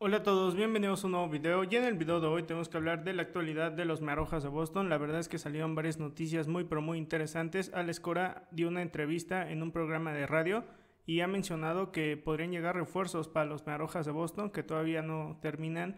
Hola a todos, bienvenidos a un nuevo video y en el video de hoy tenemos que hablar de la actualidad de los Marojas de Boston. La verdad es que salieron varias noticias muy pero muy interesantes. Al Escora dio una entrevista en un programa de radio y ha mencionado que podrían llegar refuerzos para los Marojas de Boston que todavía no terminan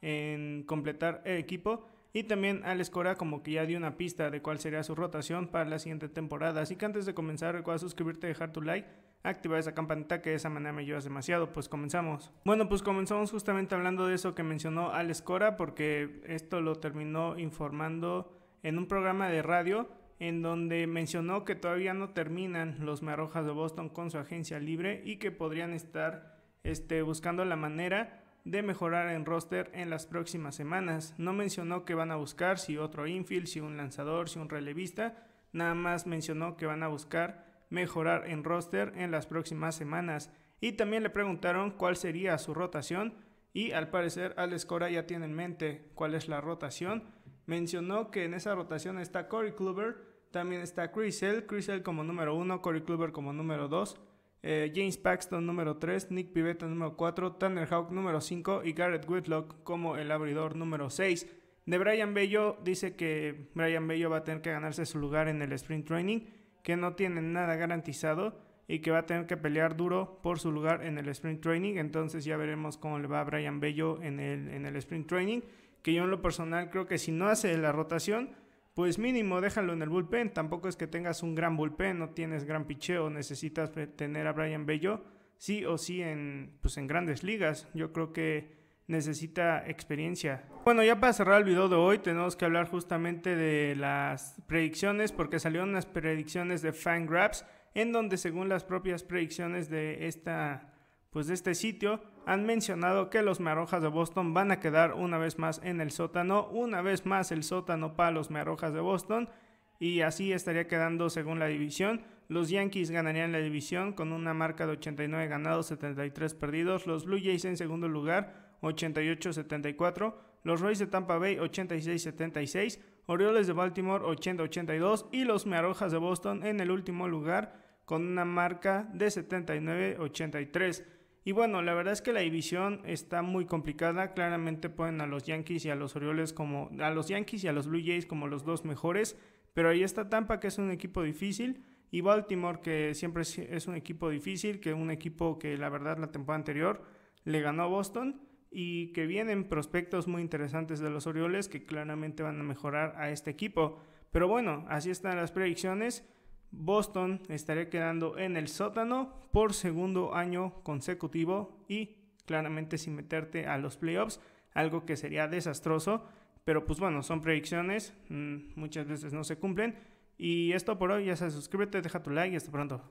en completar el equipo. Y también Al Escora como que ya dio una pista de cuál sería su rotación para la siguiente temporada. Así que antes de comenzar recuerda suscribirte, y dejar tu like activar esa campanita que de esa manera me ayudas demasiado. Pues comenzamos. Bueno, pues comenzamos justamente hablando de eso que mencionó Alex Cora porque esto lo terminó informando en un programa de radio en donde mencionó que todavía no terminan los Marrojas de Boston con su agencia libre y que podrían estar este, buscando la manera de mejorar en roster en las próximas semanas. No mencionó que van a buscar si otro infield, si un lanzador, si un relevista, nada más mencionó que van a buscar mejorar en roster en las próximas semanas. Y también le preguntaron cuál sería su rotación y al parecer Alex Cora ya tiene en mente cuál es la rotación. Mencionó que en esa rotación está Corey Kluber, también está Chris Hill, Chris como número uno Corey Kluber como número dos eh, James Paxton número tres Nick Pivetta número cuatro Tanner Hawk número cinco y Garrett Whitlock como el abridor número seis De Brian Bello dice que Brian Bello va a tener que ganarse su lugar en el sprint training que no tiene nada garantizado y que va a tener que pelear duro por su lugar en el sprint training. Entonces ya veremos cómo le va a Brian Bello en el, en el sprint training. Que yo en lo personal creo que si no hace la rotación, pues mínimo déjalo en el bullpen. Tampoco es que tengas un gran bullpen, no tienes gran picheo, necesitas tener a Brian Bello sí o sí en, pues en grandes ligas. Yo creo que necesita experiencia. Bueno, ya para cerrar el video de hoy tenemos que hablar justamente de las predicciones porque salieron las predicciones de Fangraphs en donde según las propias predicciones de esta pues de este sitio han mencionado que los Marojas de Boston van a quedar una vez más en el sótano, una vez más el sótano para los Marojas de Boston y así estaría quedando según la división. Los Yankees ganarían la división con una marca de 89 ganados, 73 perdidos, los Blue Jays en segundo lugar 88-74, los Rays de Tampa Bay 86-76, Orioles de Baltimore 80-82 y los Mearojas de Boston en el último lugar con una marca de 79-83. Y bueno, la verdad es que la división está muy complicada. Claramente ponen a los Yankees y a los Orioles como a los Yankees y a los Blue Jays como los dos mejores, pero ahí está Tampa que es un equipo difícil y Baltimore que siempre es un equipo difícil, que un equipo que la verdad la temporada anterior le ganó a Boston y que vienen prospectos muy interesantes de los Orioles que claramente van a mejorar a este equipo. Pero bueno, así están las predicciones. Boston estaría quedando en el sótano por segundo año consecutivo y claramente sin meterte a los playoffs, algo que sería desastroso. Pero pues bueno, son predicciones, mm, muchas veces no se cumplen. Y esto por hoy, ya sabes, suscríbete, deja tu like y hasta pronto.